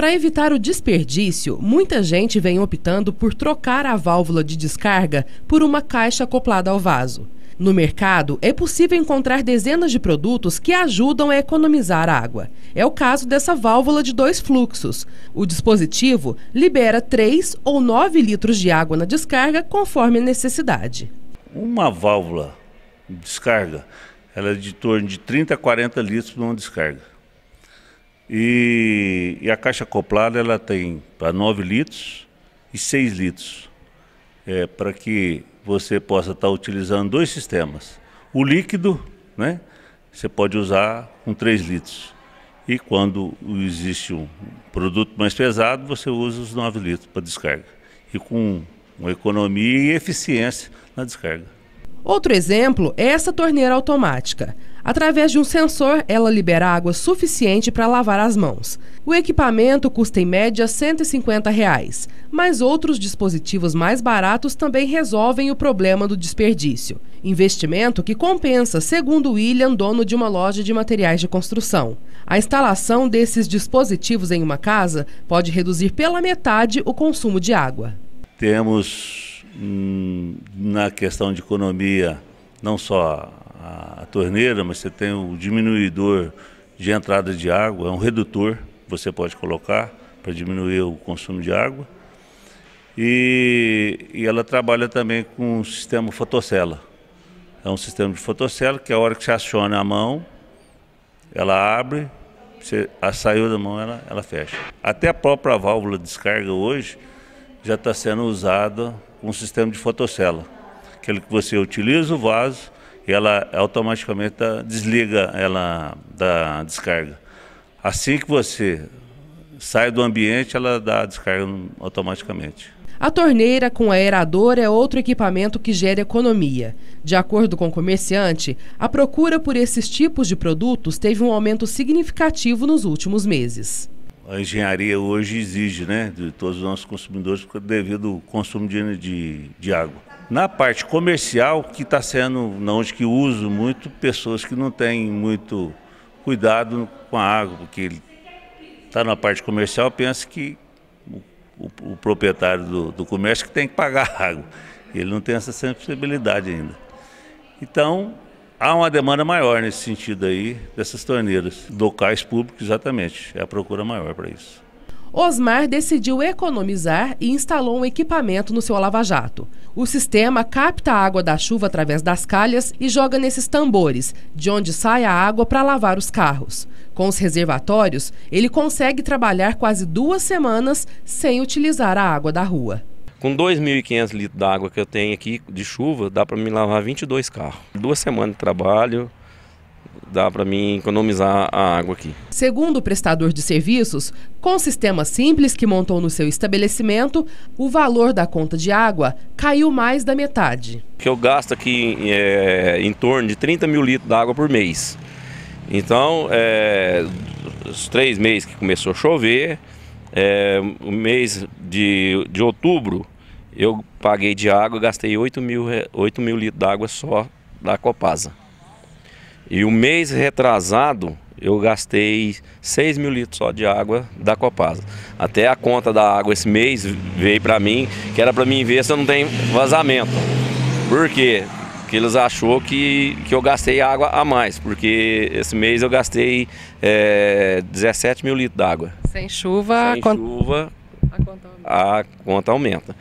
Para evitar o desperdício, muita gente vem optando por trocar a válvula de descarga por uma caixa acoplada ao vaso. No mercado, é possível encontrar dezenas de produtos que ajudam a economizar água. É o caso dessa válvula de dois fluxos. O dispositivo libera 3 ou 9 litros de água na descarga, conforme a necessidade. Uma válvula de descarga ela é de torno de 30 a 40 litros numa descarga. E, e a caixa acoplada ela tem para 9 litros e 6 litros, é, para que você possa estar tá utilizando dois sistemas. O líquido, né, você pode usar com 3 litros. E quando existe um produto mais pesado, você usa os 9 litros para descarga. E com uma economia e eficiência na descarga. Outro exemplo é essa torneira automática. Através de um sensor, ela libera água suficiente para lavar as mãos. O equipamento custa em média R$ 150, reais, mas outros dispositivos mais baratos também resolvem o problema do desperdício. Investimento que compensa, segundo William, dono de uma loja de materiais de construção. A instalação desses dispositivos em uma casa pode reduzir pela metade o consumo de água. Temos Hum, na questão de economia, não só a, torneira, mas você tem o diminuidor de entrada de água, é um redutor que você pode colocar para diminuir o consumo de água. E, e ela trabalha também com o sistema fotocela. É um sistema de fotocela que a hora que você aciona a mão, ela abre, você, a saiu da mão, ela, ela fecha. Até a própria válvula de descarga hoje já está sendo usada com um sistema de fotocela. Aquele que você utiliza o vaso e ela automaticamente tá, desliga ela da descarga. Assim que você sai do ambiente, ela dá a descarga automaticamente. A torneira com aerador é outro equipamento que gera economia. De acordo com o comerciante, a procura por esses tipos de produtos teve um aumento significativo nos últimos meses a engenharia hoje exige né, de todos os nossos consumidores devido ao consumo de, de, de água. Na parte comercial, que está sendo, onde que uso muito, pessoas que não têm muito cuidado com a água, porque ele está na parte comercial, pensa que o, o proprietário do, do, comércio que tem que pagar a água. Ele não tem essa sensibilidade ainda. Então, Há uma demanda maior nesse sentido aí, dessas torneiras. Locais públicos, exatamente. É a procura maior para isso. Osmar decidiu economizar e instalou um equipamento no seu lava-jato. O sistema capta a água da chuva através das calhas e joga nesses tambores, de onde sai a água para lavar os carros. Com os reservatórios, ele consegue trabalhar quase duas semanas sem utilizar a água da rua. Com 2.500 litros d'água que eu tenho aqui de chuva, dá para me lavar 22 carros. Duas semanas de trabalho, dá para mim economizar a água aqui. Segundo o prestador de serviços, com o sistema simples que montou no seu estabelecimento, o valor da conta de água caiu mais da metade. Que eu gasto aqui é, em torno de 30 mil litros d'água por mês. Então, é, os três meses que começou a chover, é, o mês de, de outubro eu paguei de água, gastei 8 mil, 8 mil litros d'água só da Copasa. E o mês retrasado, eu gastei 6 mil litros só de água da Copasa. Até a conta da água esse mês veio para mim, que era para mim ver se eu não tenho vazamento. Por quê? Porque eles achou que, que eu gastei água a mais, porque esse mês eu gastei é, 17 mil litros d'água. Sem chuva, Sem a chuva conta A conta aumenta.